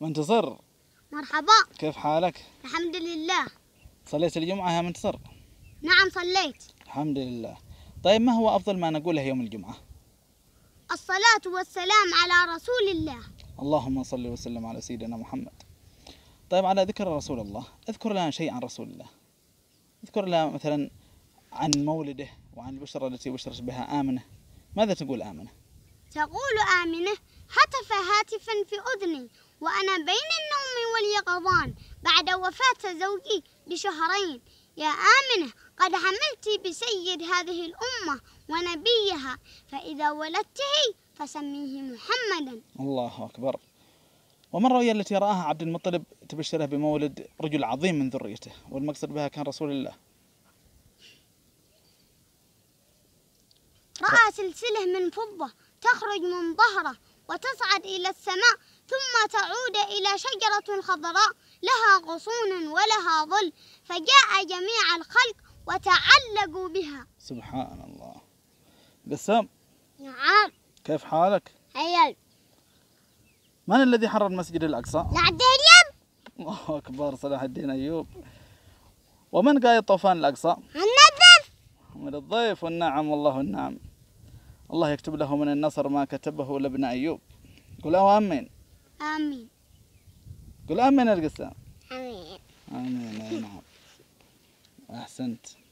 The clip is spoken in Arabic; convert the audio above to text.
منتصر مرحبا كيف حالك؟ الحمد لله صليت الجمعة يا منتصر؟ نعم صليت الحمد لله طيب ما هو أفضل ما نقوله يوم الجمعة؟ الصلاة والسلام على رسول الله اللهم صل وسلم على سيدنا محمد طيب على ذكر رسول الله اذكر لنا شيء عن رسول الله اذكر لنا مثلا عن مولده وعن البشرى التي بشرت بها آمنة ماذا تقول آمنة؟ تقول آمنة هتف هاتفا في أذني وأنا بين النوم واليقظان بعد وفاة زوجي بشهرين يا آمنة قد حملت بسيد هذه الأمة ونبيها فإذا ولدته فسميه محمدا الله أكبر وما الرؤيا التي رآها عبد المطلب تبشره بمولد رجل عظيم من ذريته والمقصد بها كان رسول الله رأى سلسلة من فضة تخرج من ظهره وتصعد إلى السماء ثم تعود إلى شجرة خضراء لها غصون ولها ظل فجاء جميع الخلق وتعلقوا بها سبحان الله بسام نعم كيف حالك؟ هيل من الذي حرر مسجد الأقصى؟ يب الله أكبر صلاح الدين أيوب ومن قايد طوفان الأقصى؟ الضيف من الضيف والنعم والله النعم الله يكتب له من النصر ما كتبه لابن أيوب قل أمين آمين قل آمين يا نرجسة آمين آمين نعم أحسنت